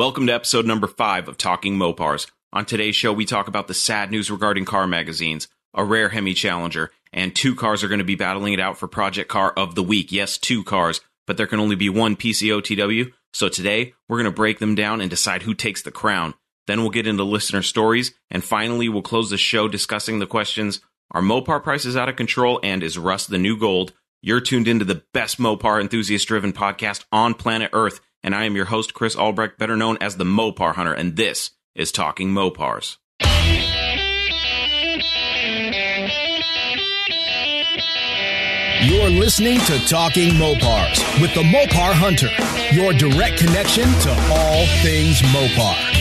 Welcome to episode number five of Talking Mopars. On today's show, we talk about the sad news regarding car magazines, a rare Hemi Challenger, and two cars are going to be battling it out for Project Car of the Week. Yes, two cars, but there can only be one PCOTW. So today, we're going to break them down and decide who takes the crown. Then we'll get into listener stories, and finally, we'll close the show discussing the questions Are Mopar prices out of control, and is Rust the new gold? You're tuned into the best Mopar enthusiast driven podcast on planet Earth and I am your host, Chris Albrecht, better known as the Mopar Hunter, and this is Talking Mopars. You're listening to Talking Mopars with the Mopar Hunter, your direct connection to all things Mopar.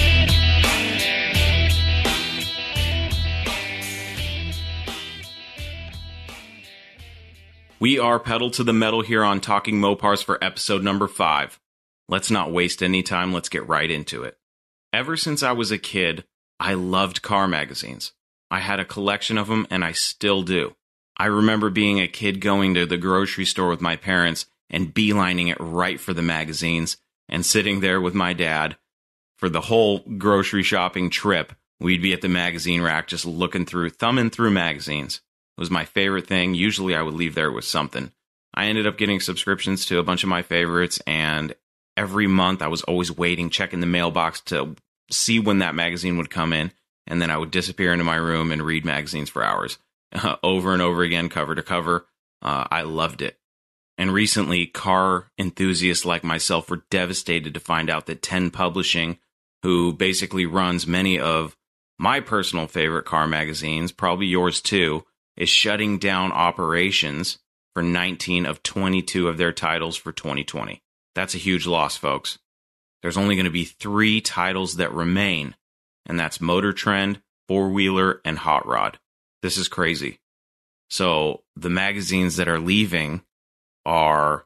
We are pedal to the metal here on Talking Mopars for episode number five. Let's not waste any time, let's get right into it. Ever since I was a kid, I loved car magazines. I had a collection of them and I still do. I remember being a kid going to the grocery store with my parents and beelining it right for the magazines and sitting there with my dad for the whole grocery shopping trip. We'd be at the magazine rack just looking through, thumbing through magazines. It was my favorite thing. Usually I would leave there with something. I ended up getting subscriptions to a bunch of my favorites and every month. I was always waiting, checking the mailbox to see when that magazine would come in. And then I would disappear into my room and read magazines for hours uh, over and over again, cover to cover. Uh, I loved it. And recently, car enthusiasts like myself were devastated to find out that 10 Publishing, who basically runs many of my personal favorite car magazines, probably yours too, is shutting down operations for 19 of 22 of their titles for 2020. That's a huge loss, folks. There's only going to be three titles that remain, and that's Motor Trend, Four Wheeler, and Hot Rod. This is crazy. So the magazines that are leaving are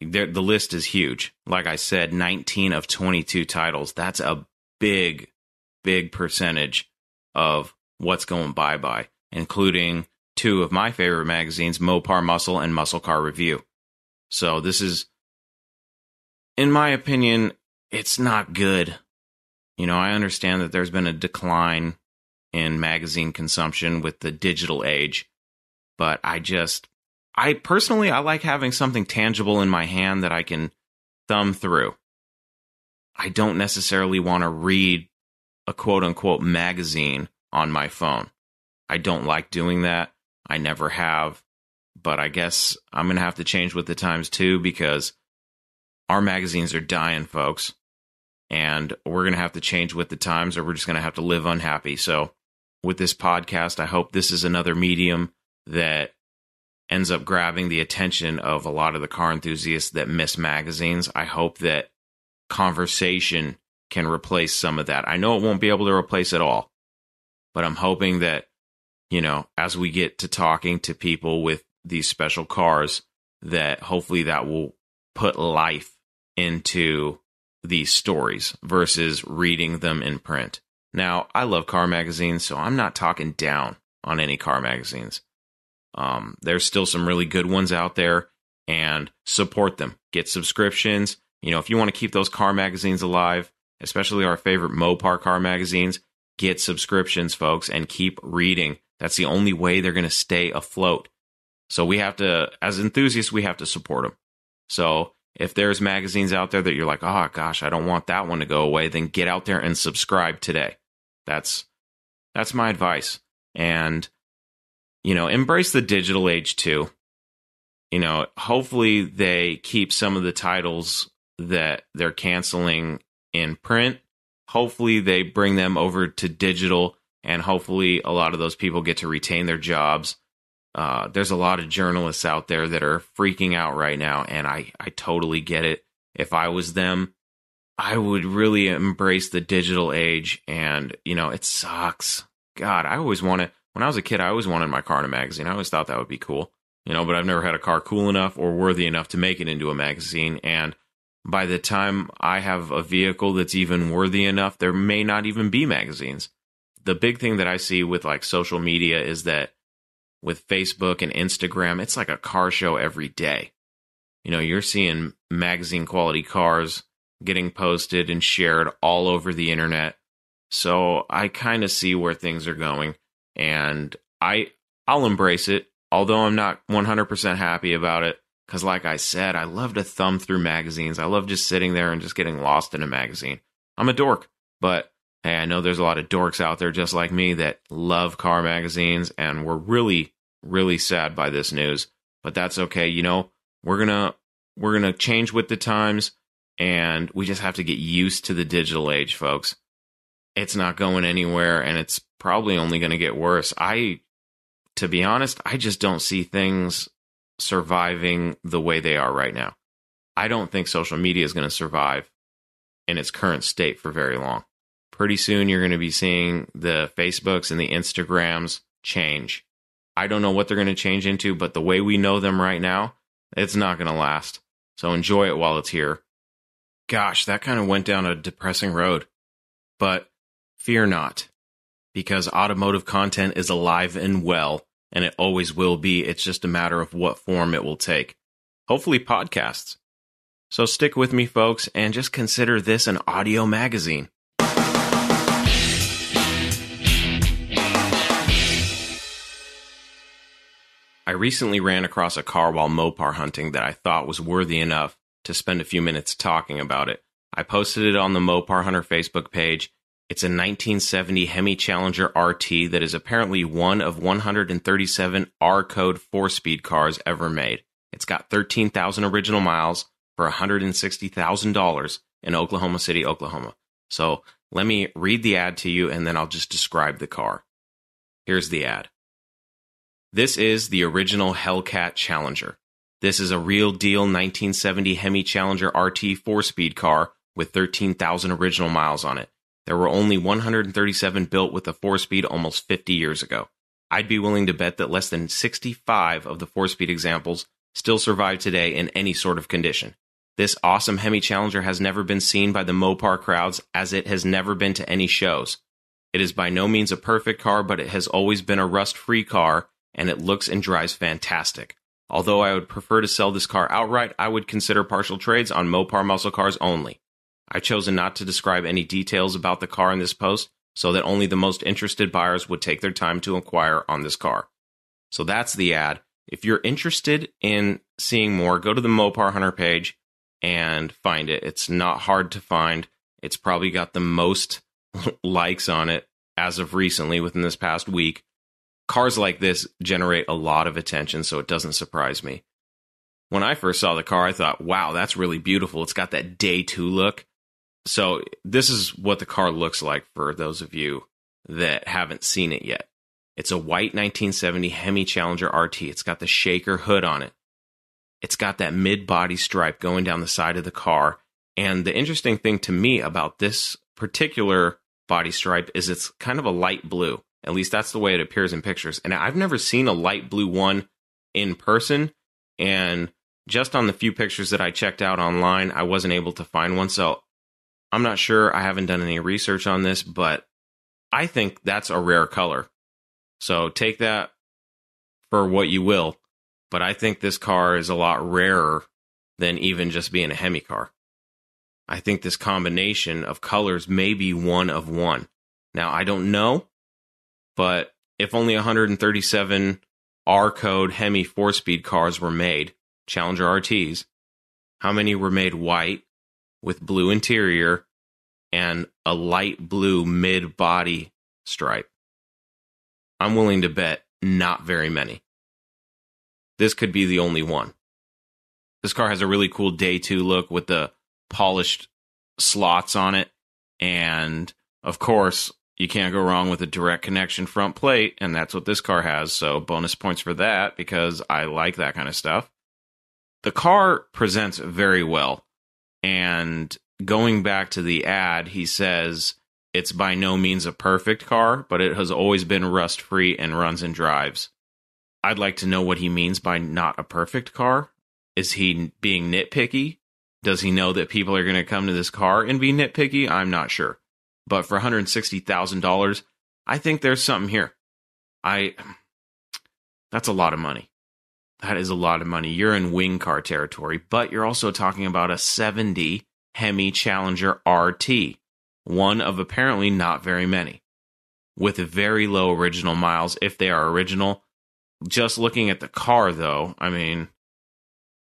the list is huge. Like I said, 19 of 22 titles. That's a big, big percentage of what's going bye bye, including two of my favorite magazines, Mopar Muscle and Muscle Car Review. So this is in my opinion, it's not good. You know, I understand that there's been a decline in magazine consumption with the digital age, but I just, I personally, I like having something tangible in my hand that I can thumb through. I don't necessarily want to read a quote unquote magazine on my phone. I don't like doing that. I never have. But I guess I'm going to have to change with the times too because our magazines are dying, folks. And we're going to have to change with the times or we're just going to have to live unhappy. So, with this podcast, I hope this is another medium that ends up grabbing the attention of a lot of the car enthusiasts that miss magazines. I hope that conversation can replace some of that. I know it won't be able to replace it all, but I'm hoping that, you know, as we get to talking to people with these special cars, that hopefully that will put life into these stories versus reading them in print. Now, I love car magazines, so I'm not talking down on any car magazines. Um, there's still some really good ones out there, and support them. Get subscriptions. You know, if you want to keep those car magazines alive, especially our favorite Mopar car magazines, get subscriptions, folks, and keep reading. That's the only way they're going to stay afloat. So we have to, as enthusiasts, we have to support them. So if there's magazines out there that you're like, oh gosh, I don't want that one to go away, then get out there and subscribe today. That's that's my advice. And you know, embrace the digital age too. You know, hopefully they keep some of the titles that they're canceling in print. Hopefully they bring them over to digital and hopefully a lot of those people get to retain their jobs uh, there's a lot of journalists out there that are freaking out right now, and I, I totally get it. If I was them, I would really embrace the digital age, and you know, it sucks. God, I always wanted when I was a kid, I always wanted my car in a magazine. I always thought that would be cool, you know, but I've never had a car cool enough or worthy enough to make it into a magazine. And by the time I have a vehicle that's even worthy enough, there may not even be magazines. The big thing that I see with like social media is that with Facebook and Instagram, it's like a car show every day. You know, you're seeing magazine quality cars getting posted and shared all over the internet. So I kind of see where things are going and I I'll embrace it, although I'm not 100% happy about it cuz like I said, I love to thumb through magazines. I love just sitting there and just getting lost in a magazine. I'm a dork, but Hey, I know there's a lot of dorks out there just like me that love car magazines and we're really, really sad by this news, but that's okay. You know, we're gonna we're gonna change with the times and we just have to get used to the digital age, folks. It's not going anywhere and it's probably only gonna get worse. I to be honest, I just don't see things surviving the way they are right now. I don't think social media is going to survive in its current state for very long pretty soon you're going to be seeing the Facebooks and the Instagrams change. I don't know what they're going to change into, but the way we know them right now, it's not going to last. So enjoy it while it's here. Gosh, that kind of went down a depressing road. But fear not, because automotive content is alive and well, and it always will be. It's just a matter of what form it will take. Hopefully, podcasts. So stick with me, folks, and just consider this an audio magazine. I recently ran across a car while Mopar hunting that I thought was worthy enough to spend a few minutes talking about it. I posted it on the Mopar Hunter Facebook page. It's a 1970 Hemi Challenger RT that is apparently one of 137 R code four speed cars ever made. It's got 13,000 original miles for $160,000 in Oklahoma City, Oklahoma. So let me read the ad to you and then I'll just describe the car. Here's the ad. This is the original Hellcat Challenger. This is a real deal 1970 Hemi Challenger RT 4 speed car with 13,000 original miles on it. There were only 137 built with the 4 speed almost 50 years ago. I'd be willing to bet that less than 65 of the 4 speed examples still survive today in any sort of condition. This awesome Hemi Challenger has never been seen by the Mopar crowds as it has never been to any shows. It is by no means a perfect car, but it has always been a rust free car and it looks and drives fantastic. Although I would prefer to sell this car outright, I would consider partial trades on Mopar muscle cars only. I've chosen not to describe any details about the car in this post so that only the most interested buyers would take their time to inquire on this car. So that's the ad. If you're interested in seeing more, go to the Mopar Hunter page and find it. It's not hard to find. It's probably got the most likes on it as of recently within this past week cars like this generate a lot of attention, so it doesn't surprise me. When I first saw the car, I thought, wow, that's really beautiful. It's got that day two look. So, this is what the car looks like for those of you that haven't seen it yet. It's a white 1970 Hemi Challenger RT. It's got the shaker hood on it. It's got that mid body stripe going down the side of the car. And the interesting thing to me about this particular body stripe is it's kind of a light blue. At least that's the way it appears in pictures. And I've never seen a light blue one in person. And just on the few pictures that I checked out online, I wasn't able to find one. So I'm not sure. I haven't done any research on this, but I think that's a rare color. So take that for what you will. But I think this car is a lot rarer than even just being a Hemi car. I think this combination of colors may be one of one. Now, I don't know but if only 137 R code Hemi four speed cars were made, Challenger RTs, how many were made white with blue interior and a light blue mid body stripe? I'm willing to bet not very many. This could be the only one. This car has a really cool day two look with the polished slots on it. And of course, you can't go wrong with a direct connection front plate, and that's what this car has. So bonus points for that because I like that kind of stuff. The car presents very well. And going back to the ad, he says it's by no means a perfect car, but it has always been rust free and runs and drives. I'd like to know what he means by not a perfect car. Is he being nitpicky? Does he know that people are going to come to this car and be nitpicky? I'm not sure but for $160,000, I think there's something here. I that's a lot of money. That is a lot of money. You're in wing car territory, but you're also talking about a 70 Hemi Challenger RT, one of apparently not very many, with very low original miles if they are original. Just looking at the car, though, I mean,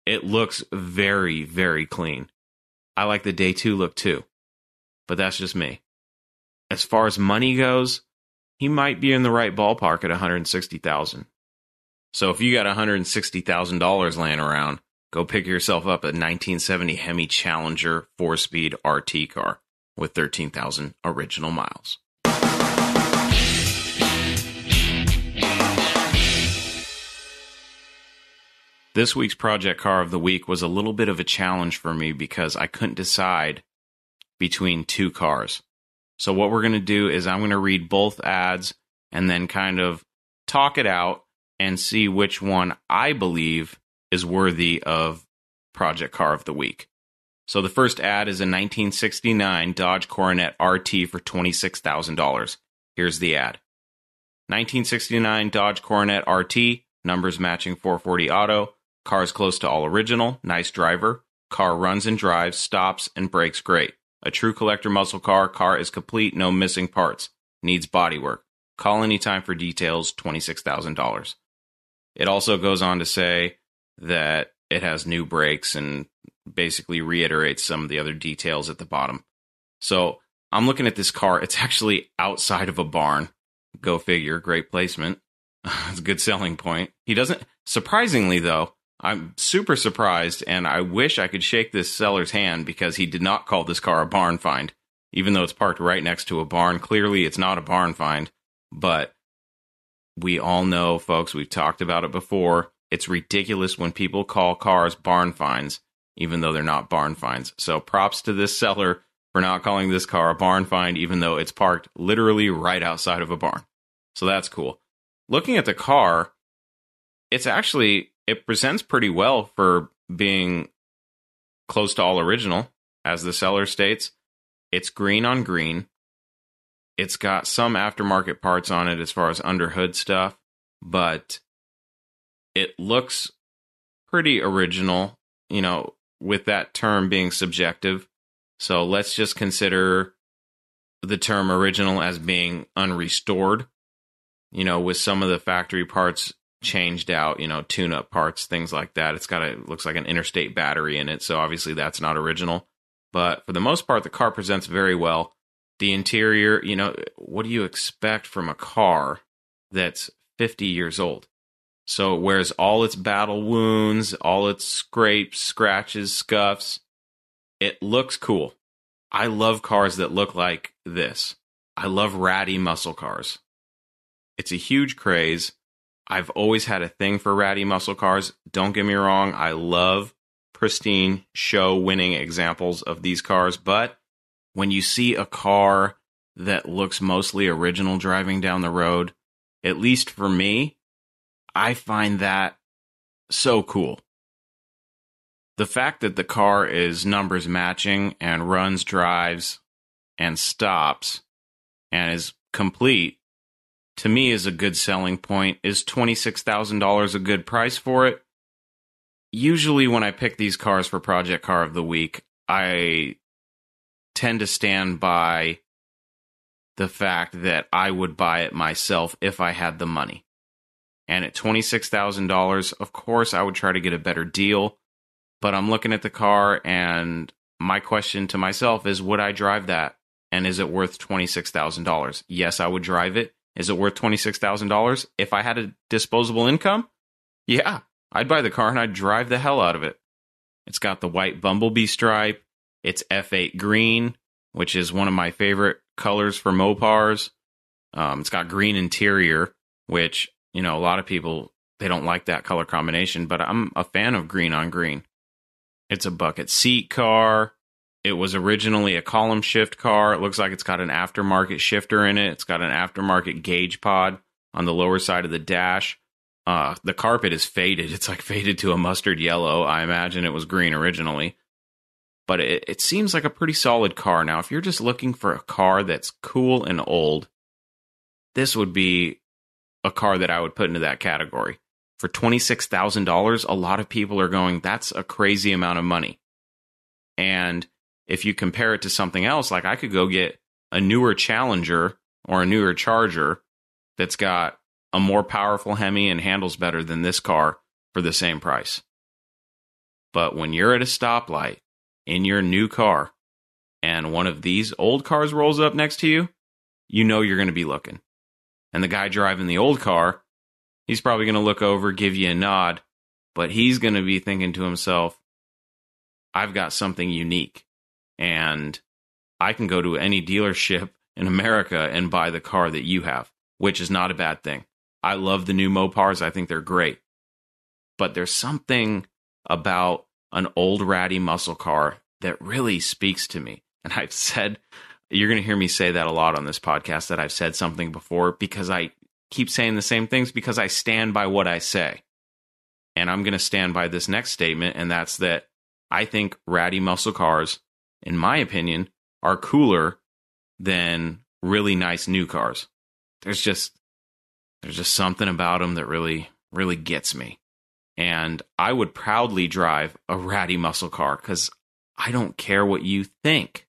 it looks very, very clean. I like the day two look too, but that's just me as far as money goes, he might be in the right ballpark at 160,000. So if you got $160,000 laying around, go pick yourself up a 1970 Hemi Challenger 4-speed RT car with 13,000 original miles. This week's project car of the week was a little bit of a challenge for me because I couldn't decide between two cars. So what we're going to do is I'm going to read both ads and then kind of talk it out and see which one I believe is worthy of Project Car of the Week. So the first ad is a 1969 Dodge Coronet RT for $26,000. Here's the ad. 1969 Dodge Coronet RT, numbers matching 440 auto, cars close to all original, nice driver, car runs and drives, stops and brakes great. A true collector muscle car car is complete, no missing parts, needs bodywork. Call anytime for details, $26,000. It also goes on to say that it has new brakes and basically reiterates some of the other details at the bottom. So I'm looking at this car. It's actually outside of a barn. Go figure. Great placement. it's a good selling point. He doesn't, surprisingly though, I'm super surprised, and I wish I could shake this seller's hand because he did not call this car a barn find, even though it's parked right next to a barn. Clearly, it's not a barn find, but we all know, folks, we've talked about it before. It's ridiculous when people call cars barn finds, even though they're not barn finds. So props to this seller for not calling this car a barn find, even though it's parked literally right outside of a barn. So that's cool. Looking at the car, it's actually it presents pretty well for being close to all original, as the seller states. It's green on green. It's got some aftermarket parts on it as far as under hood stuff, but it looks pretty original, you know, with that term being subjective. So let's just consider the term original as being unrestored, you know, with some of the factory parts changed out, you know, tune up parts, things like that. It's got a it looks like an interstate battery in it, so obviously that's not original. But for the most part, the car presents very well. The interior, you know, what do you expect from a car that's 50 years old? So it wears all its battle wounds, all its scrapes, scratches, scuffs. It looks cool. I love cars that look like this. I love ratty muscle cars. It's a huge craze I've always had a thing for ratty muscle cars. Don't get me wrong, I love pristine show winning examples of these cars, but when you see a car that looks mostly original driving down the road, at least for me, I find that so cool. The fact that the car is numbers matching and runs, drives, and stops and is complete to me is a good selling point. Is $26,000 a good price for it? Usually, when I pick these cars for Project Car of the Week, I tend to stand by the fact that I would buy it myself if I had the money. And at $26,000, of course, I would try to get a better deal. But I'm looking at the car, and my question to myself is would I drive that? And is it worth $26,000? Yes, I would drive it. Is it worth $26,000? If I had a disposable income, yeah, I'd buy the car and I'd drive the hell out of it. It's got the white bumblebee stripe. It's F8 green, which is one of my favorite colors for Mopars. Um, it's got green interior, which, you know, a lot of people, they don't like that color combination, but I'm a fan of green on green. It's a bucket seat car. It was originally a column shift car. It looks like it's got an aftermarket shifter in it. It's got an aftermarket gauge pod on the lower side of the dash. Uh, the carpet is faded. It's like faded to a mustard yellow. I imagine it was green originally. But it, it seems like a pretty solid car. Now, if you're just looking for a car that's cool and old, this would be a car that I would put into that category. For $26,000, a lot of people are going, that's a crazy amount of money. And if you compare it to something else, like I could go get a newer Challenger or a newer Charger that's got a more powerful Hemi and handles better than this car for the same price. But when you're at a stoplight in your new car and one of these old cars rolls up next to you, you know you're going to be looking. And the guy driving the old car, he's probably going to look over, give you a nod, but he's going to be thinking to himself, I've got something unique and I can go to any dealership in America and buy the car that you have, which is not a bad thing. I love the new Mopars, I think they're great. But there's something about an old ratty muscle car that really speaks to me. And I've said, you're going to hear me say that a lot on this podcast that I've said something before because I keep saying the same things because I stand by what I say. And I'm going to stand by this next statement, and that's that I think ratty muscle cars in my opinion, are cooler than really nice new cars. There's just there's just something about them that really really gets me. And I would proudly drive a ratty muscle car cuz I don't care what you think.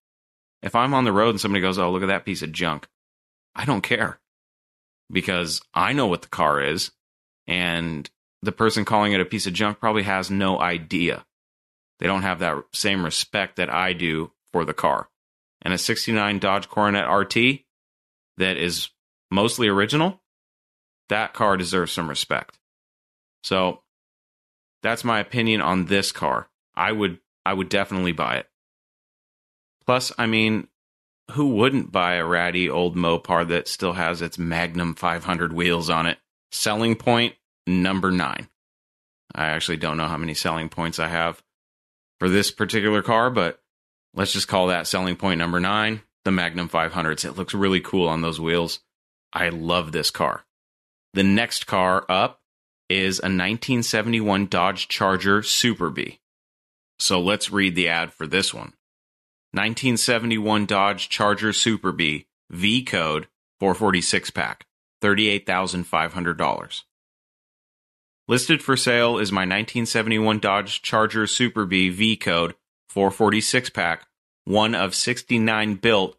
If I'm on the road and somebody goes, "Oh, look at that piece of junk." I don't care. Because I know what the car is and the person calling it a piece of junk probably has no idea. They don't have that same respect that I do for the car. And a 69 Dodge Coronet RT that is mostly original, that car deserves some respect. So that's my opinion on this car. I would I would definitely buy it. Plus, I mean, who wouldn't buy a ratty old Mopar that still has its Magnum 500 wheels on it? Selling point number 9. I actually don't know how many selling points I have for this particular car, but let's just call that selling point number nine the Magnum 500s. It looks really cool on those wheels. I love this car. The next car up is a 1971 Dodge Charger Super B. So let's read the ad for this one 1971 Dodge Charger Super B V code 446 pack, $38,500. Listed for sale is my 1971 Dodge Charger Super B V code 446 pack, one of 69 built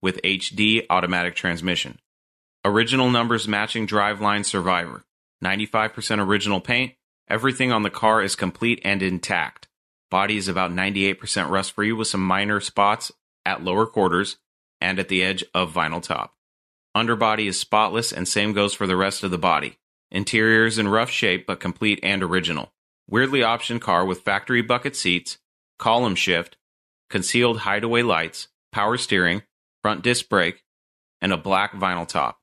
with HD automatic transmission. Original numbers matching driveline survivor. 95% original paint. Everything on the car is complete and intact. Body is about 98% rust free with some minor spots at lower quarters and at the edge of vinyl top. Underbody is spotless and same goes for the rest of the body. Interiors in rough shape but complete and original. Weirdly optioned car with factory bucket seats, column shift, concealed hideaway lights, power steering, front disc brake, and a black vinyl top.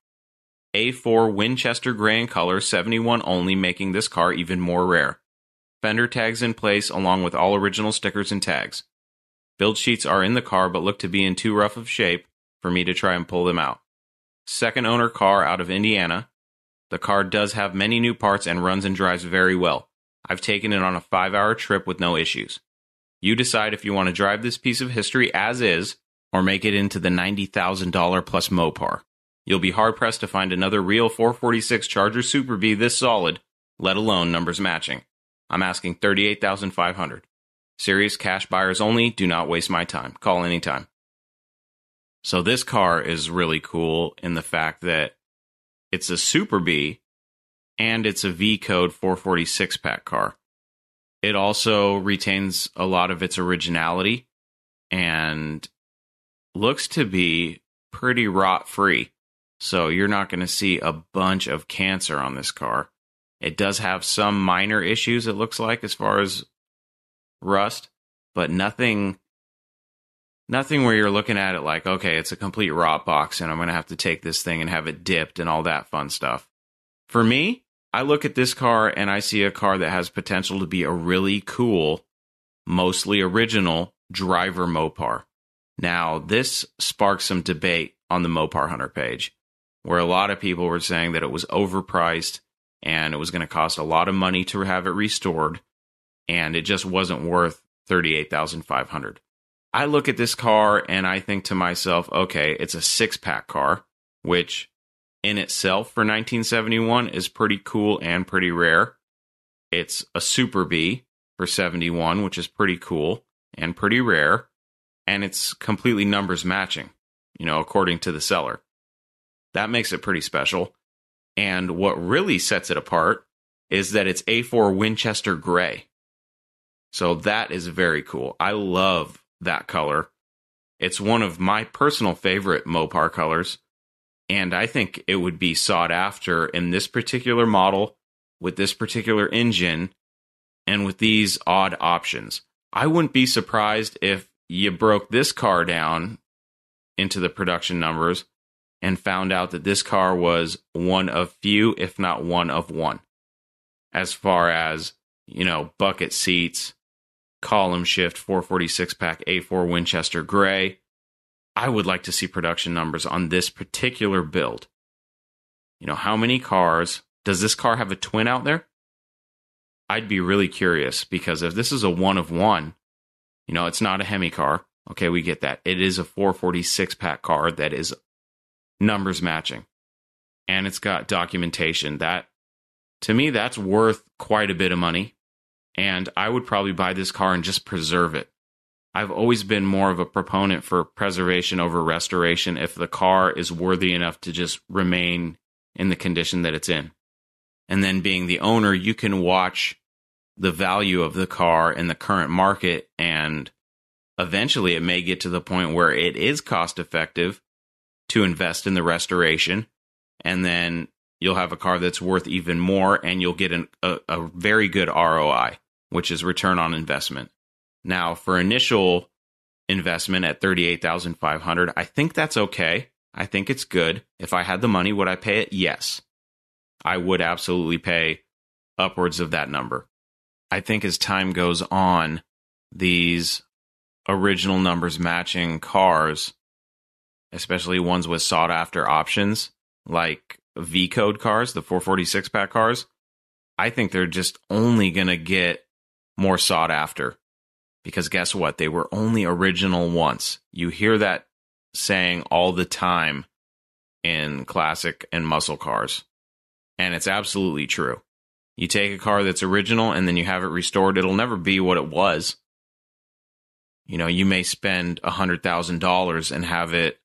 A4 Winchester gray in color 71 only, making this car even more rare. Fender tags in place along with all original stickers and tags. Build sheets are in the car but look to be in too rough of shape for me to try and pull them out. Second owner car out of Indiana, the car does have many new parts and runs and drives very well. I've taken it on a five hour trip with no issues. You decide if you want to drive this piece of history as is or make it into the $90,000 plus Mopar. You'll be hard pressed to find another real 446 Charger Super V this solid, let alone numbers matching. I'm asking 38,500. Serious cash buyers only. Do not waste my time. Call anytime. So this car is really cool in the fact that it's a Super B and it's a V code 446 pack car. It also retains a lot of its originality and looks to be pretty rot free. So you're not going to see a bunch of cancer on this car. It does have some minor issues, it looks like, as far as rust, but nothing nothing where you're looking at it like, okay, it's a complete rot box and I'm going to have to take this thing and have it dipped and all that fun stuff. For me, I look at this car and I see a car that has potential to be a really cool, mostly original driver Mopar. Now, this sparked some debate on the Mopar Hunter page where a lot of people were saying that it was overpriced and it was going to cost a lot of money to have it restored and it just wasn't worth 38,500. I look at this car and I think to myself, okay, it's a six pack car, which in itself for 1971 is pretty cool and pretty rare. It's a Super B for 71, which is pretty cool and pretty rare. And it's completely numbers matching, you know, according to the seller. That makes it pretty special. And what really sets it apart is that it's A4 Winchester gray. So that is very cool. I love that color. It's one of my personal favorite Mopar colors, and I think it would be sought after in this particular model with this particular engine and with these odd options. I wouldn't be surprised if you broke this car down into the production numbers and found out that this car was one of few, if not one of one, as far as, you know, bucket seats, column shift 446 pack A4 Winchester gray. I would like to see production numbers on this particular build. You know, how many cars does this car have a twin out there? I'd be really curious because if this is a one of one, you know, it's not a Hemi car. Okay, we get that. It is a 446 pack car that is numbers matching and it's got documentation. That to me, that's worth quite a bit of money and I would probably buy this car and just preserve it. I've always been more of a proponent for preservation over restoration if the car is worthy enough to just remain in the condition that it's in. And then being the owner, you can watch the value of the car in the current market and eventually it may get to the point where it is cost effective to invest in the restoration and then you'll have a car that's worth even more and you'll get an, a, a very good ROI which is return on investment. Now, for initial investment at 38,500, I think that's okay. I think it's good. If I had the money, would I pay it? Yes. I would absolutely pay upwards of that number. I think as time goes on, these original numbers matching cars, especially ones with sought after options like V code cars, the 446 pack cars, I think they're just only going to get more sought after. Because guess what? They were only original once. You hear that saying all the time in classic and muscle cars. And it's absolutely true. You take a car that's original and then you have it restored, it'll never be what it was. You know, you may spend $100,000 and have it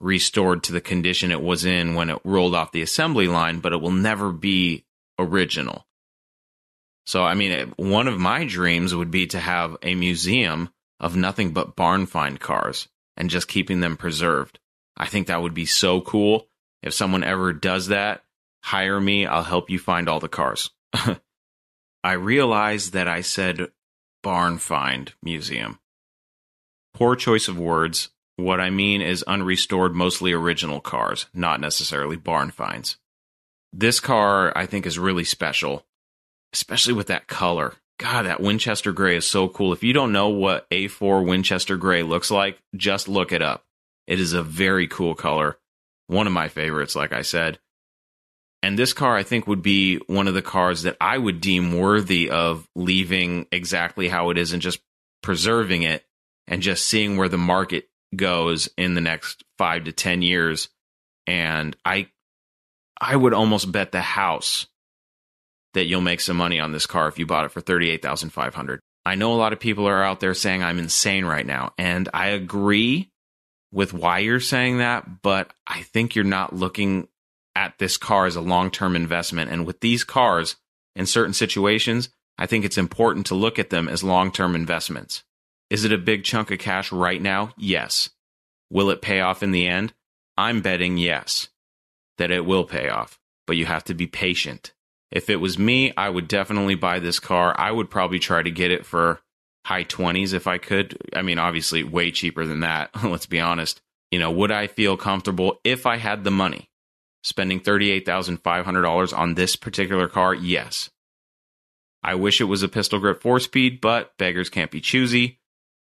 restored to the condition it was in when it rolled off the assembly line, but it will never be original. So, I mean, one of my dreams would be to have a museum of nothing but barn find cars and just keeping them preserved. I think that would be so cool. If someone ever does that, hire me. I'll help you find all the cars. I realized that I said barn find museum. Poor choice of words. What I mean is unrestored, mostly original cars, not necessarily barn finds. This car, I think, is really special especially with that color. God, that Winchester gray is so cool. If you don't know what A4 Winchester gray looks like, just look it up. It is a very cool color. One of my favorites, like I said. And this car, I think, would be one of the cars that I would deem worthy of leaving exactly how it is and just preserving it and just seeing where the market goes in the next five to 10 years. And I, I would almost bet the house that you'll make some money on this car if you bought it for 38,500. I know a lot of people are out there saying I'm insane right now, and I agree with why you're saying that, but I think you're not looking at this car as a long-term investment and with these cars in certain situations, I think it's important to look at them as long-term investments. Is it a big chunk of cash right now? Yes. Will it pay off in the end? I'm betting yes, that it will pay off, but you have to be patient if it was me, I would definitely buy this car. I would probably try to get it for high 20s if I could. I mean, obviously, way cheaper than that. Let's be honest. You know, would I feel comfortable if I had the money spending $38,500 on this particular car? Yes. I wish it was a pistol grip four speed, but beggars can't be choosy.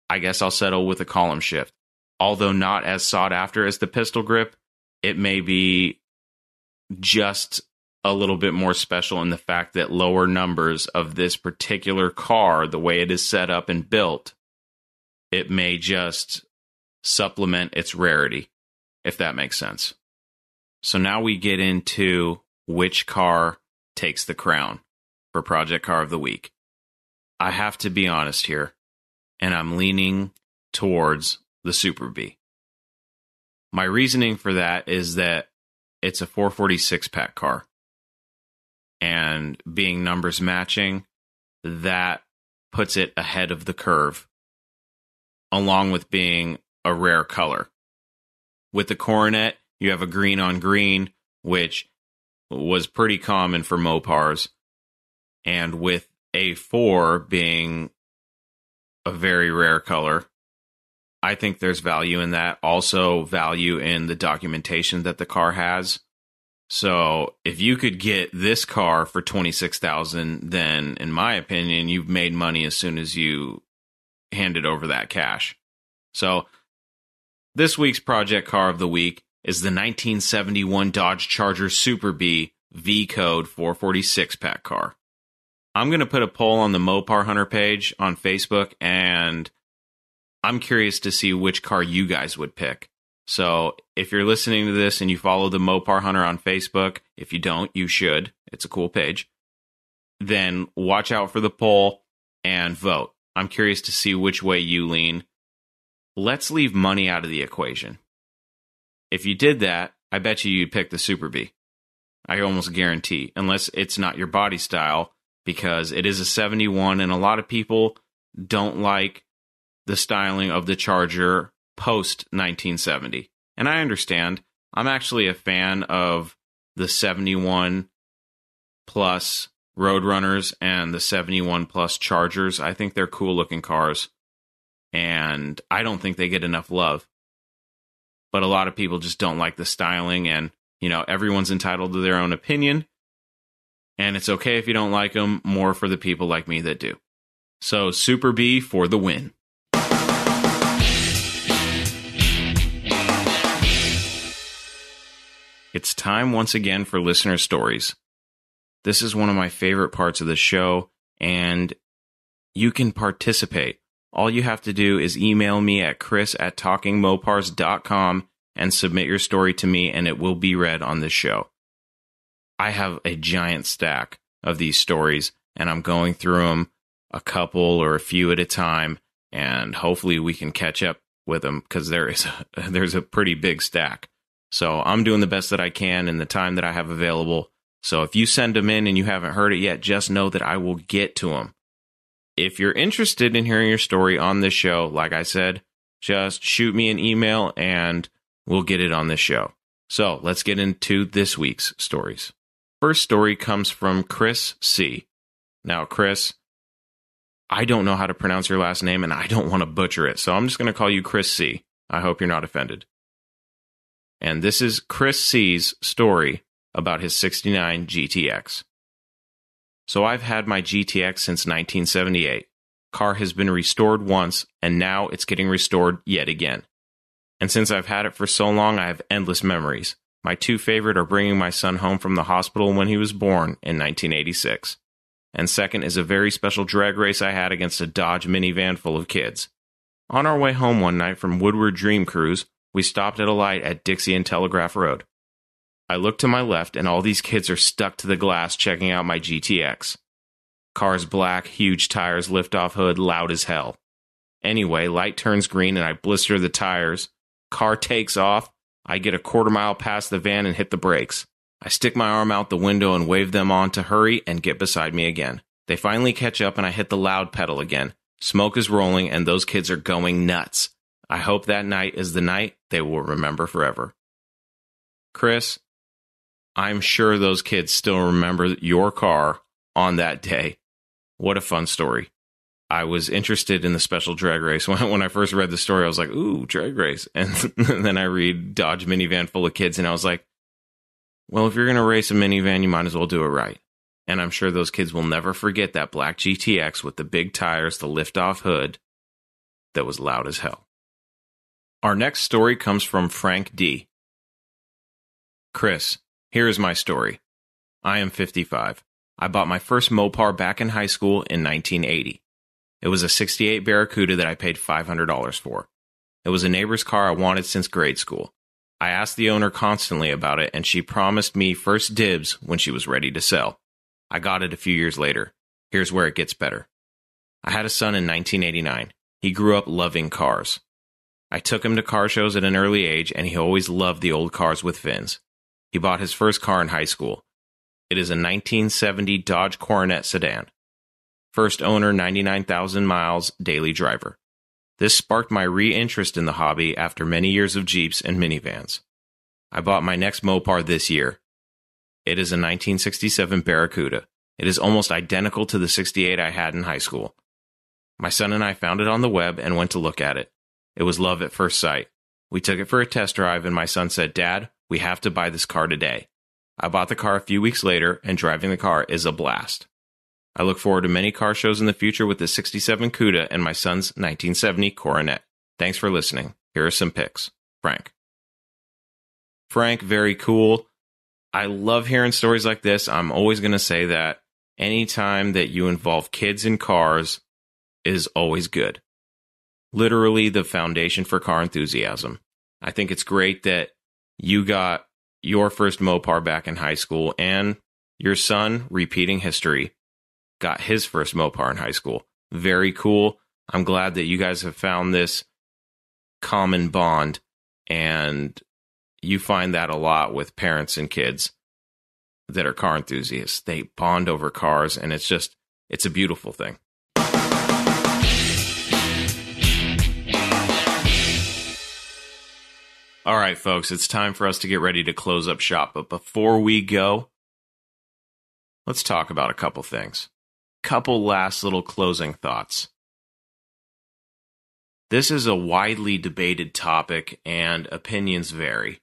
I guess I'll settle with a column shift. Although not as sought after as the pistol grip, it may be just a little bit more special in the fact that lower numbers of this particular car, the way it is set up and built, it may just supplement its rarity, if that makes sense. So now we get into which car takes the crown for Project Car of the Week. I have to be honest here, and I'm leaning towards the Super B. My reasoning for that is that it's a 446 pack car and being numbers matching, that puts it ahead of the curve, along with being a rare color. With the coronet, you have a green on green, which was pretty common for Mopars. And with A4 being a very rare color, I think there's value in that. Also, value in the documentation that the car has so if you could get this car for twenty six thousand, then in my opinion, you've made money as soon as you handed over that cash. So this week's project car of the week is the 1971 Dodge Charger Super B V code 446 pack car. I'm going to put a poll on the Mopar Hunter page on Facebook, and I'm curious to see which car you guys would pick. So if you're listening to this and you follow the Mopar Hunter on Facebook, if you don't, you should. It's a cool page. Then watch out for the poll and vote. I'm curious to see which way you lean. Let's leave money out of the equation. If you did that, I bet you you'd pick the Super B. I almost guarantee, unless it's not your body style, because it is a 71, and a lot of people don't like the styling of the Charger post 1970 and I understand. I'm actually a fan of the 71 plus Roadrunners and the 71 plus Chargers. I think they're cool looking cars, and I don't think they get enough love. But a lot of people just don't like the styling, and you know, everyone's entitled to their own opinion, and it's okay if you don't like them, more for the people like me that do. So, Super B for the win. It's time once again for listener stories. This is one of my favorite parts of the show, and you can participate. All you have to do is email me at chris at talkingmopars.com and submit your story to me, and it will be read on this show. I have a giant stack of these stories, and I'm going through them a couple or a few at a time, and hopefully we can catch up with them because there is a, there's a pretty big stack. So I'm doing the best that I can in the time that I have available. So if you send them in and you haven't heard it yet, just know that I will get to them. If you're interested in hearing your story on this show, like I said, just shoot me an email and we'll get it on this show. So let's get into this week's stories. First story comes from Chris C. Now, Chris, I don't know how to pronounce your last name and I don't want to butcher it, so I'm just going to call you Chris C. I hope you're not offended and this is Chris C's story about his 69 GTX. So I've had my GTX since 1978. Car has been restored once, and now it's getting restored yet again. And since I've had it for so long, I have endless memories. My two favorite are bringing my son home from the hospital when he was born in 1986. And second is a very special drag race I had against a Dodge minivan full of kids. On our way home one night from Woodward Dream Cruise, we stopped at a light at Dixie and Telegraph Road. I look to my left, and all these kids are stuck to the glass checking out my GTX. Car's black, huge tires lift off hood loud as hell. Anyway, light turns green and I blister the tires. Car takes off. I get a quarter mile past the van and hit the brakes. I stick my arm out the window and wave them on to hurry and get beside me again. They finally catch up and I hit the loud pedal again. Smoke is rolling and those kids are going nuts. I hope that night is the night they will remember forever. Chris, I'm sure those kids still remember your car on that day. What a fun story. I was interested in the special drag race. When, I first read the story, I was like, ooh, drag race. And then I read Dodge minivan full of kids, and I was like, well, if you're going to race a minivan, you might as well do it right. And I'm sure those kids will never forget that black GTX with the big tires, the lift off hood that was loud as hell. Our next story comes from Frank D. Chris, here is my story. I am 55. I bought my first Mopar back in high school in 1980. It was a 68 Barracuda that I paid $500 for. It was a neighbor's car I wanted since grade school. I asked the owner constantly about it, and she promised me first dibs when she was ready to sell. I got it a few years later. Here's where it gets better. I had a son in 1989. He grew up loving cars. I took him to car shows at an early age, and he always loved the old cars with fins. He bought his first car in high school. It is a 1970 Dodge Coronet sedan. First owner, 99,000 miles, daily driver. This sparked my re interest in the hobby after many years of Jeeps and minivans. I bought my next Mopar this year. It is a 1967 Barracuda. It is almost identical to the 68 I had in high school. My son and I found it on the web and went to look at it. It was love at first sight. We took it for a test drive, and my son said, Dad, we have to buy this car today. I bought the car a few weeks later, and driving the car is a blast. I look forward to many car shows in the future with the 67 CUDA and my son's 1970 Coronet. Thanks for listening. Here are some pics. Frank. Frank, very cool. I love hearing stories like this. I'm always going to say that anytime that you involve kids in cars is always good literally the foundation for car enthusiasm. I think it's great that you got your first Mopar back in high school and your son, repeating history, got his first Mopar in high school. Very cool. I'm glad that you guys have found this common bond and you find that a lot with parents and kids that are car enthusiasts. They bond over cars and it's just it's a beautiful thing. All right, folks, it's time for us to get ready to close up shop. But before we go, let's talk about a couple things. Couple last little closing thoughts. This is a widely debated topic and opinions vary.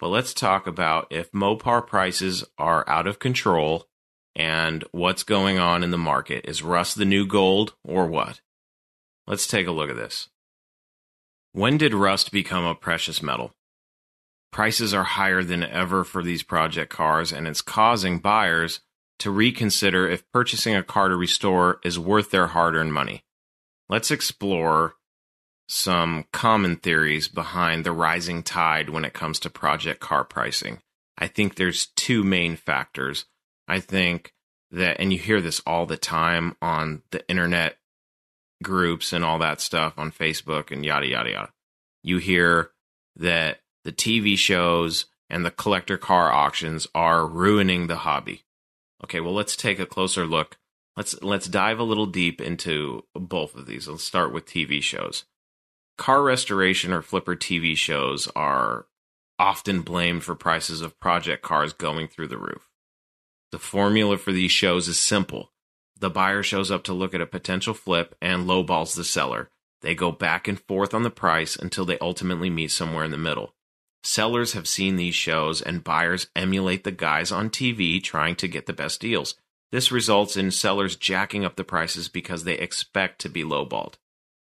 But let's talk about if Mopar prices are out of control and what's going on in the market. Is Rust the new gold or what? Let's take a look at this. When did rust become a precious metal? Prices are higher than ever for these project cars, and it's causing buyers to reconsider if purchasing a car to restore is worth their hard earned money. Let's explore some common theories behind the rising tide when it comes to project car pricing. I think there's two main factors. I think that, and you hear this all the time on the internet groups and all that stuff on Facebook and yada, yada, yada. You hear that the TV shows and the collector car auctions are ruining the hobby. Okay, well, let's take a closer look. Let's let's dive a little deep into both of these. Let's start with TV shows. Car restoration or flipper TV shows are often blamed for prices of project cars going through the roof. The formula for these shows is simple. The buyer shows up to look at a potential flip and lowballs the seller. They go back and forth on the price until they ultimately meet somewhere in the middle. Sellers have seen these shows, and buyers emulate the guys on TV trying to get the best deals. This results in sellers jacking up the prices because they expect to be lowballed.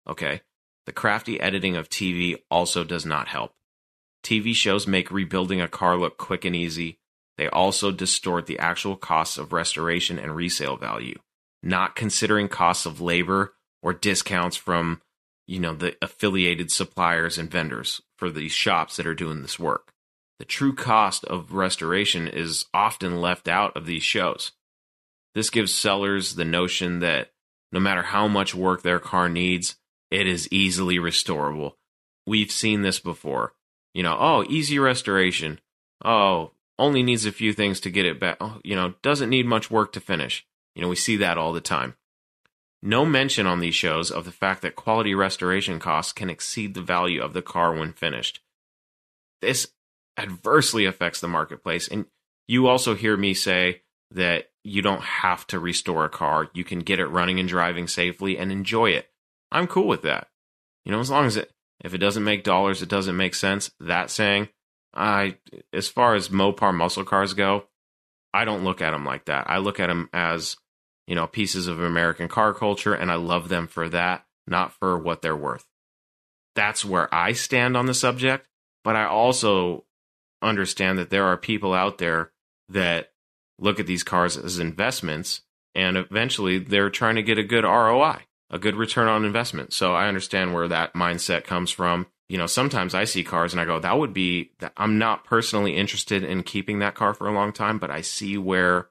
Okay, the crafty editing of TV also does not help. TV shows make rebuilding a car look quick and easy. They also distort the actual costs of restoration and resale value not considering costs of labor or discounts from you know the affiliated suppliers and vendors for these shops that are doing this work. The true cost of restoration is often left out of these shows. This gives sellers the notion that no matter how much work their car needs, it is easily restorable. We've seen this before. You know, oh, easy restoration. Oh, only needs a few things to get it back. Oh, you know, doesn't need much work to finish. You know, we see that all the time. No mention on these shows of the fact that quality restoration costs can exceed the value of the car when finished. This adversely affects the marketplace. And you also hear me say that you don't have to restore a car. You can get it running and driving safely and enjoy it. I'm cool with that. You know, as long as it, if it doesn't make dollars, it doesn't make sense. That saying, I, as far as Mopar muscle cars go, I don't look at them like that. I look at them as, you know, pieces of American car culture and I love them for that, not for what they're worth. That's where I stand on the subject, but I also understand that there are people out there that look at these cars as investments and eventually they're trying to get a good ROI, a good return on investment. So I understand where that mindset comes from you know, sometimes I see cars and I go, that would be, I'm not personally interested in keeping that car for a long time, but I see where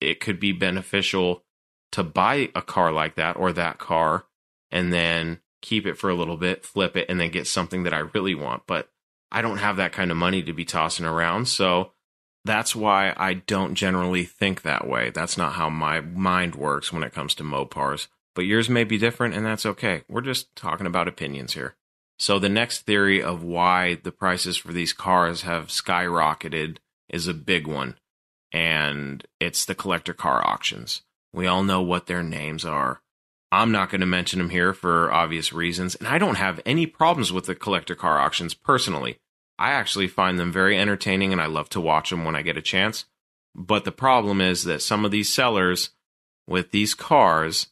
it could be beneficial to buy a car like that or that car and then keep it for a little bit, flip it, and then get something that I really want. But I don't have that kind of money to be tossing around. So that's why I don't generally think that way. That's not how my mind works when it comes to Mopars. But yours may be different, and that's okay. We're just talking about opinions here. So the next theory of why the prices for these cars have skyrocketed is a big one, and it's the collector car auctions. We all know what their names are. I'm not going to mention them here for obvious reasons, and I don't have any problems with the collector car auctions personally. I actually find them very entertaining and I love to watch them when I get a chance. But the problem is that some of these sellers with these cars,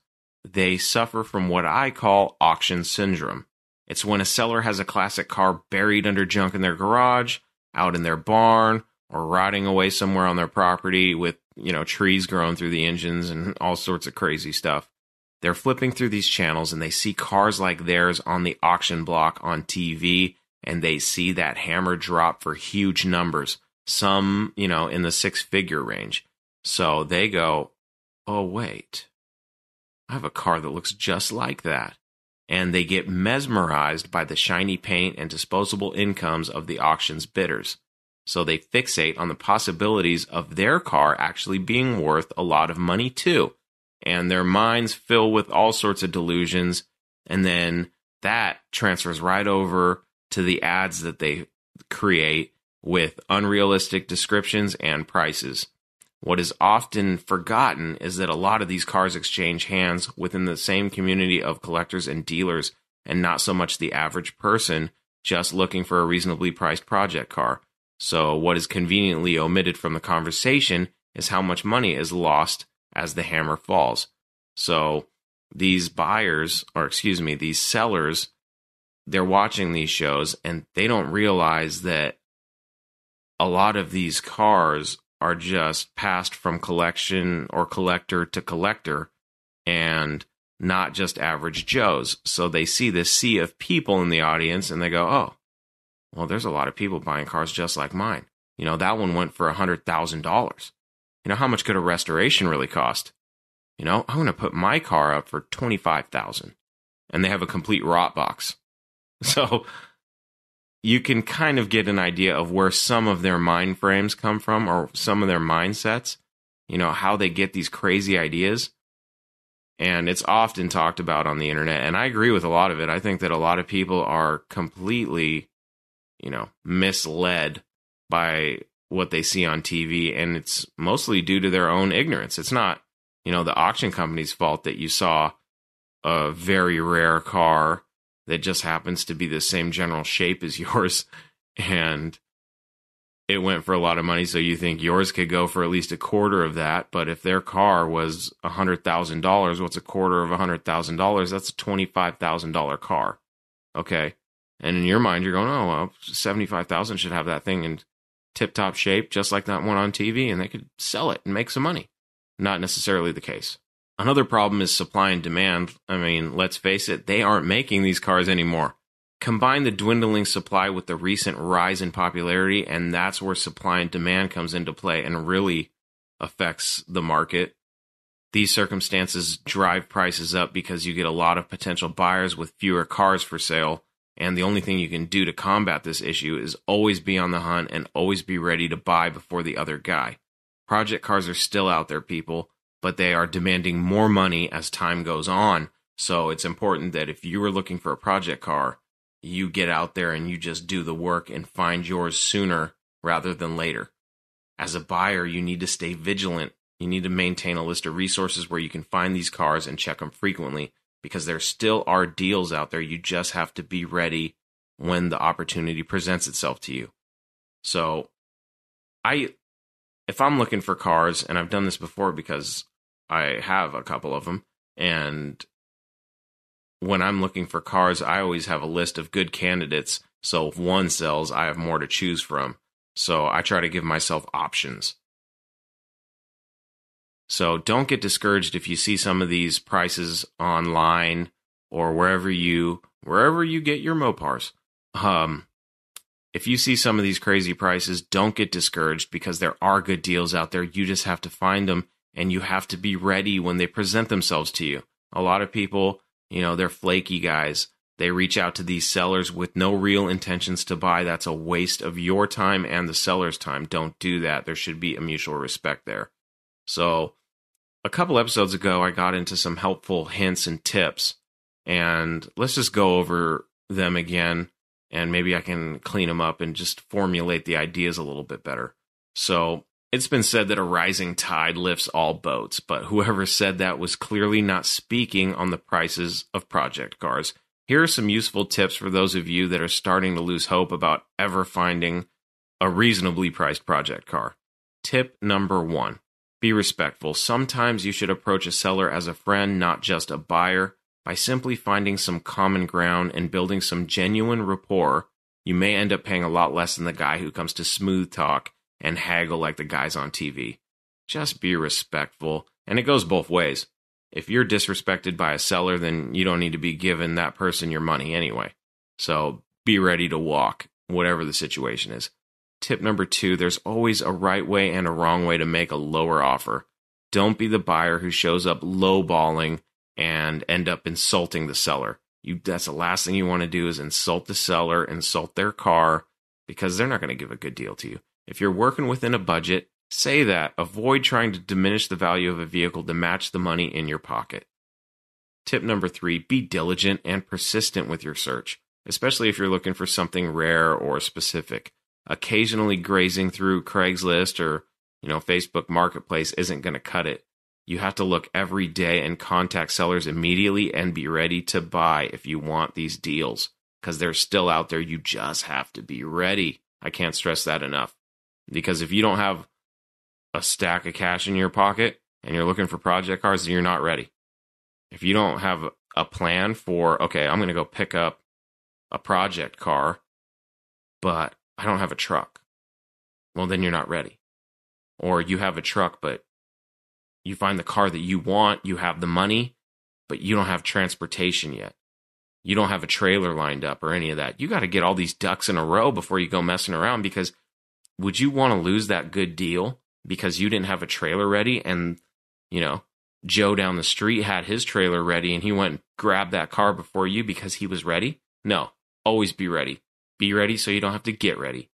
they suffer from what I call auction syndrome. It's when a seller has a classic car buried under junk in their garage, out in their barn, or rotting away somewhere on their property with, you know, trees growing through the engines and all sorts of crazy stuff. They're flipping through these channels and they see cars like theirs on the auction block on TV and they see that hammer drop for huge numbers, some, you know, in the six figure range. So they go, oh, wait, I have a car that looks just like that and they get mesmerized by the shiny paint and disposable incomes of the auction's bidders. So they fixate on the possibilities of their car actually being worth a lot of money too. And their minds fill with all sorts of delusions. And then that transfers right over to the ads that they create with unrealistic descriptions and prices. What is often forgotten is that a lot of these cars exchange hands within the same community of collectors and dealers, and not so much the average person just looking for a reasonably priced project car. So, what is conveniently omitted from the conversation is how much money is lost as the hammer falls. So, these buyers, or excuse me, these sellers, they're watching these shows and they don't realize that a lot of these cars are just passed from collection or collector to collector and not just average Joes. So they see this sea of people in the audience and they go, oh, well, there's a lot of people buying cars just like mine. You know, that one went for a $100,000. You know, how much could a restoration really cost? You know, I'm going to put my car up for 25000 And they have a complete rot box. So you can kind of get an idea of where some of their mind frames come from or some of their mindsets, you know, how they get these crazy ideas. And it's often talked about on the internet. And I agree with a lot of it. I think that a lot of people are completely, you know, misled by what they see on TV. And it's mostly due to their own ignorance. It's not, you know, the auction company's fault that you saw a very rare car that just happens to be the same general shape as yours and it went for a lot of money so you think yours could go for at least a quarter of that but if their car was a $100000 what's a quarter of a $100000 that's a $25000 car okay and in your mind you're going oh well 75000 should have that thing in tip top shape just like that one on tv and they could sell it and make some money not necessarily the case Another problem is supply and demand. I mean, let's face it, they aren't making these cars anymore. Combine the dwindling supply with the recent rise in popularity, and that's where supply and demand comes into play and really affects the market. These circumstances drive prices up because you get a lot of potential buyers with fewer cars for sale. And the only thing you can do to combat this issue is always be on the hunt and always be ready to buy before the other guy. Project cars are still out there, people but they are demanding more money as time goes on. So it's important that if you are looking for a project car, you get out there and you just do the work and find yours sooner rather than later. As a buyer, you need to stay vigilant. You need to maintain a list of resources where you can find these cars and check them frequently because there still are deals out there. You just have to be ready when the opportunity presents itself to you. So I if I'm looking for cars and I've done this before because I have a couple of them, and when I'm looking for cars, I always have a list of good candidates. So if one sells, I have more to choose from. So I try to give myself options. So don't get discouraged if you see some of these prices online or wherever you wherever you get your Mopars. Um, if you see some of these crazy prices, don't get discouraged because there are good deals out there. You just have to find them and you have to be ready when they present themselves to you. A lot of people, you know, they're flaky guys. They reach out to these sellers with no real intentions to buy. That's a waste of your time and the seller's time. Don't do that. There should be a mutual respect there. So, a couple episodes ago, I got into some helpful hints and tips, and let's just go over them again. And maybe I can clean them up and just formulate the ideas a little bit better. So, it's been said that a rising tide lifts all boats, but whoever said that was clearly not speaking on the prices of project cars. Here are some useful tips for those of you that are starting to lose hope about ever finding a reasonably priced project car. Tip number one be respectful. Sometimes you should approach a seller as a friend, not just a buyer. By simply finding some common ground and building some genuine rapport, you may end up paying a lot less than the guy who comes to smooth talk and haggle like the guys on TV. Just be respectful, and it goes both ways. If you're disrespected by a seller, then you don't need to be giving that person your money anyway. So be ready to walk, whatever the situation is. Tip number two there's always a right way and a wrong way to make a lower offer. Don't be the buyer who shows up lowballing and end up insulting the seller. You, that's the last thing you want to do is insult the seller, insult their car, because they're not going to give a good deal to you. If you're working within a budget, say that. Avoid trying to diminish the value of a vehicle to match the money in your pocket. Tip number three be diligent and persistent with your search, especially if you're looking for something rare or specific. Occasionally grazing through Craigslist or you know, Facebook Marketplace isn't going to cut it. You have to look every day and contact sellers immediately and be ready to buy if you want these deals because they're still out there. You just have to be ready. I can't stress that enough. Because if you don't have a stack of cash in your pocket and you're looking for project cars, you're not ready. If you don't have a plan for, okay, I'm going to go pick up a project car, but I don't have a truck, well, then you're not ready. Or you have a truck, but you find the car that you want, you have the money, but you don't have transportation yet. You don't have a trailer lined up or any of that. You got to get all these ducks in a row before you go messing around because would you want to lose that good deal because you didn't have a trailer ready and you know Joe down the street had his trailer ready and he went and grabbed that car before you because he was ready? No, always be ready. Be ready so you don't have to get ready.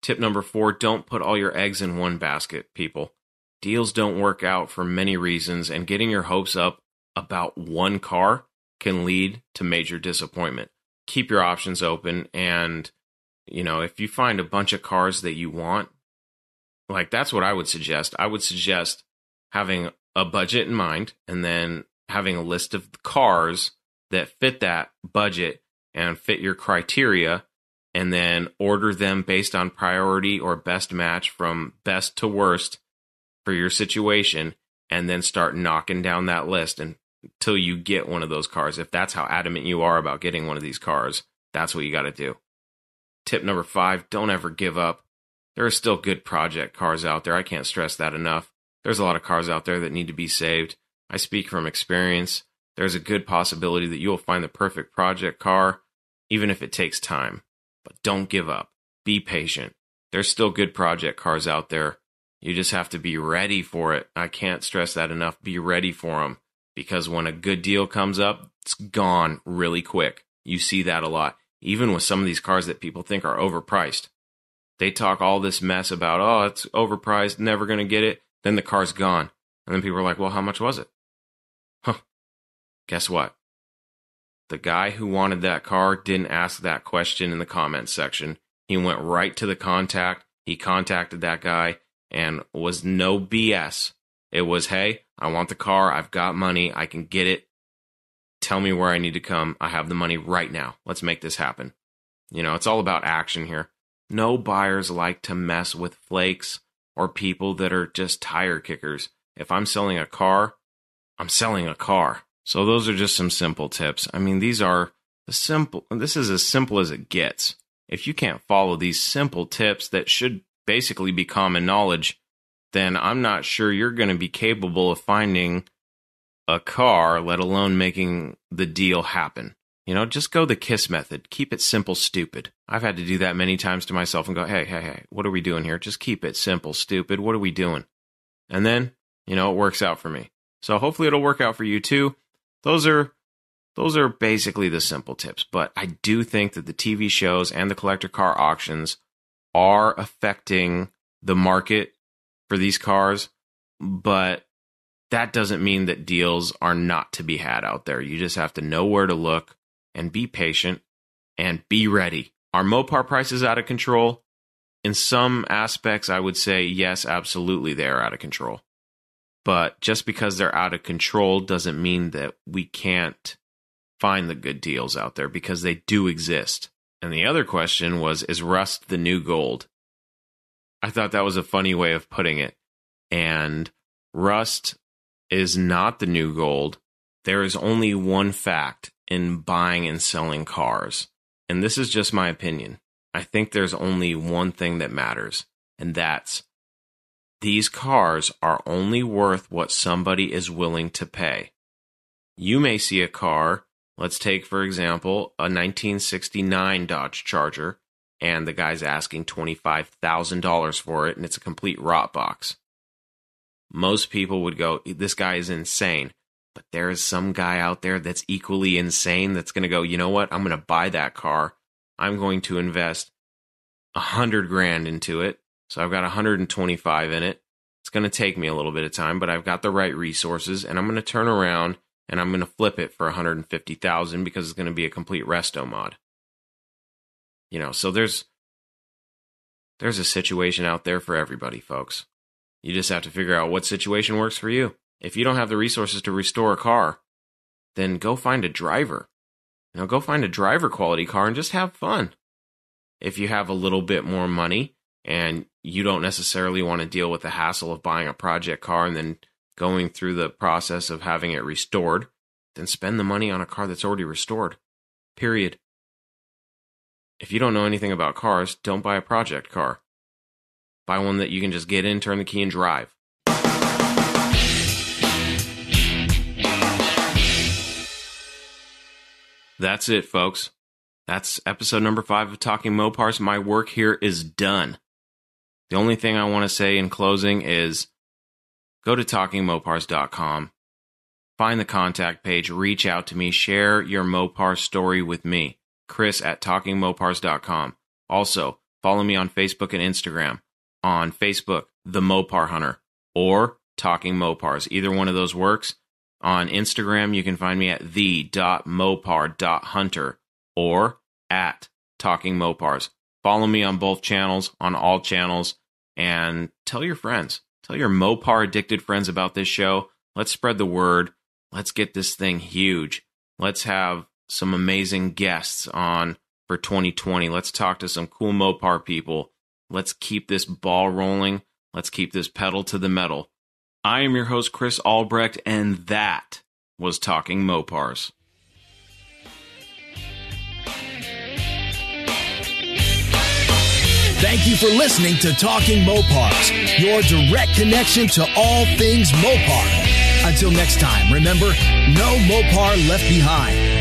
Tip number four don't put all your eggs in one basket, people. Deals don't work out for many reasons, and getting your hopes up about one car can lead to major disappointment. Keep your options open and you know, if you find a bunch of cars that you want, like that's what I would suggest. I would suggest having a budget in mind and then having a list of cars that fit that budget and fit your criteria and then order them based on priority or best match from best to worst for your situation and then start knocking down that list until you get one of those cars. If that's how adamant you are about getting one of these cars, that's what you got to do. Tip number five don't ever give up. There are still good project cars out there. I can't stress that enough. There's a lot of cars out there that need to be saved. I speak from experience. There's a good possibility that you'll find the perfect project car, even if it takes time. But don't give up. Be patient. There's still good project cars out there. You just have to be ready for it. I can't stress that enough. Be ready for them because when a good deal comes up, it's gone really quick. You see that a lot even with some of these cars that people think are overpriced. They talk all this mess about, oh, it's overpriced, never going to get it. Then the car's gone. And then people are like, well, how much was it? Huh. Guess what? The guy who wanted that car didn't ask that question in the comments section. He went right to the contact. He contacted that guy and was no BS. It was, hey, I want the car. I've got money. I can get it. Tell me where I need to come. I have the money right now. Let's make this happen. You know, it's all about action here. No buyers like to mess with flakes or people that are just tire kickers. If I'm selling a car, I'm selling a car. So those are just some simple tips. I mean, these are the simple this is as simple as it gets. If you can't follow these simple tips that should basically be common knowledge, then I'm not sure you're going to be capable of finding a car, let alone making the deal happen. You know, just go the kiss method. Keep it simple, stupid. I've had to do that many times to myself and go, hey, hey, hey, what are we doing here? Just keep it simple, stupid. What are we doing? And then, you know, it works out for me. So hopefully it'll work out for you too. Those are those are basically the simple tips, but I do think that the TV shows and the collector car auctions are affecting the market for these cars, but that doesn't mean that deals are not to be had out there. You just have to know where to look and be patient and be ready. Are Mopar prices out of control? In some aspects, I would say yes, absolutely, they are out of control. But just because they're out of control doesn't mean that we can't find the good deals out there because they do exist. And the other question was Is rust the new gold? I thought that was a funny way of putting it. And rust is not the new gold. There is only one fact in buying and selling cars. And this is just my opinion. I think there's only one thing that matters, and that's these cars are only worth what somebody is willing to pay. You may see a car, let's take for example a 1969 Dodge Charger, and the guy's asking $25,000 for it, and it's a complete rot box most people would go, this guy is insane. But there is some guy out there that's equally insane that's going to go, you know what? I'm going to buy that car. I'm going to invest a hundred grand into it. So I've got 125 in it. It's going to take me a little bit of time, but I've got the right resources and I'm going to turn around and I'm going to flip it for 150,000 because it's going to be a complete resto mod. You know, so there's there's a situation out there for everybody, folks. You just have to figure out what situation works for you. If you don't have the resources to restore a car, then go find a driver. You know, go find a driver quality car and just have fun. If you have a little bit more money and you don't necessarily want to deal with the hassle of buying a project car and then going through the process of having it restored, then spend the money on a car that's already restored. Period. If you don't know anything about cars, don't buy a project car. Buy one that you can just get in, turn the key, and drive. That's it, folks. That's episode number five of Talking Mopars. My work here is done. The only thing I want to say in closing is go to talkingmopars.com, find the contact page, reach out to me, share your Mopar story with me, Chris at talkingmopars.com. Also, follow me on Facebook and Instagram on Facebook, The Mopar Hunter, or Talking Mopars. Either one of those works. On Instagram, you can find me at the.mopar.hunter or at Talking Mopars. Follow me on both channels, on all channels, and tell your friends. Tell your Mopar addicted friends about this show. Let's spread the word. Let's get this thing huge. Let's have some amazing guests on for 2020. Let's talk to some cool Mopar people Let's keep this ball rolling. Let's keep this pedal to the metal. I am your host, Chris Albrecht, and that was Talking Mopars. Thank you for listening to Talking Mopars, your direct connection to all things Mopar. Until next time, remember no Mopar left behind.